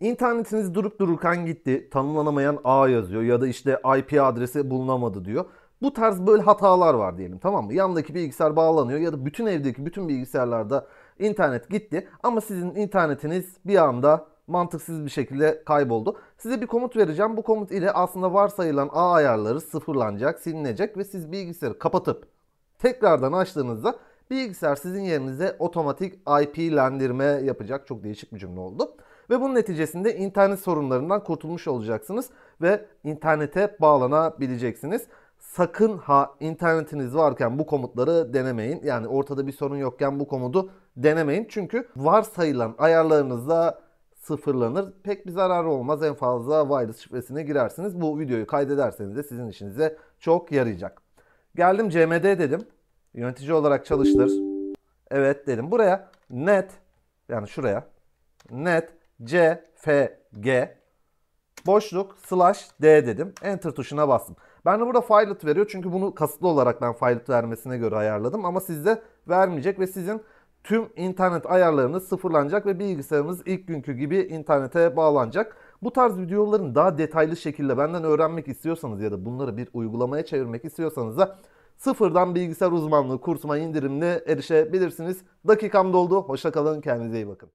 İnternetiniz durup dururken gitti, tanımlanamayan A yazıyor ya da işte IP adresi bulunamadı diyor. Bu tarz böyle hatalar var diyelim tamam mı? Yandaki bilgisayar bağlanıyor ya da bütün evdeki bütün bilgisayarlarda internet gitti ama sizin internetiniz bir anda mantıksız bir şekilde kayboldu. Size bir komut vereceğim. Bu komut ile aslında varsayılan A ayarları sıfırlanacak, silinecek ve siz bilgisayarı kapatıp tekrardan açtığınızda bilgisayar sizin yerinize otomatik IP'lendirme yapacak. Çok değişik bir cümle oldu. Ve bunun neticesinde internet sorunlarından kurtulmuş olacaksınız ve internete bağlanabileceksiniz. Sakın ha internetiniz varken bu komutları denemeyin. Yani ortada bir sorun yokken bu komutu denemeyin. Çünkü varsayılan ayarlarınızda sıfırlanır. Pek bir zararı olmaz. En fazla virus şifresine girersiniz. Bu videoyu kaydederseniz de sizin işinize çok yarayacak. Geldim CMD dedim. Yönetici olarak çalıştır. Evet dedim. Buraya net yani şuraya net C, F, G boşluk slash D dedim. Enter tuşuna bastım. Ben de burada filet veriyor çünkü bunu kasıtlı olarak ben filet vermesine göre ayarladım ama sizde vermeyecek ve sizin tüm internet ayarlarınız sıfırlanacak ve bilgisayarınız ilk günkü gibi internete bağlanacak. Bu tarz videoların daha detaylı şekilde benden öğrenmek istiyorsanız ya da bunları bir uygulamaya çevirmek istiyorsanız da sıfırdan bilgisayar uzmanlığı kursuma indirimli erişebilirsiniz. Dakikam doldu. Hoşçakalın. Kendinize iyi bakın.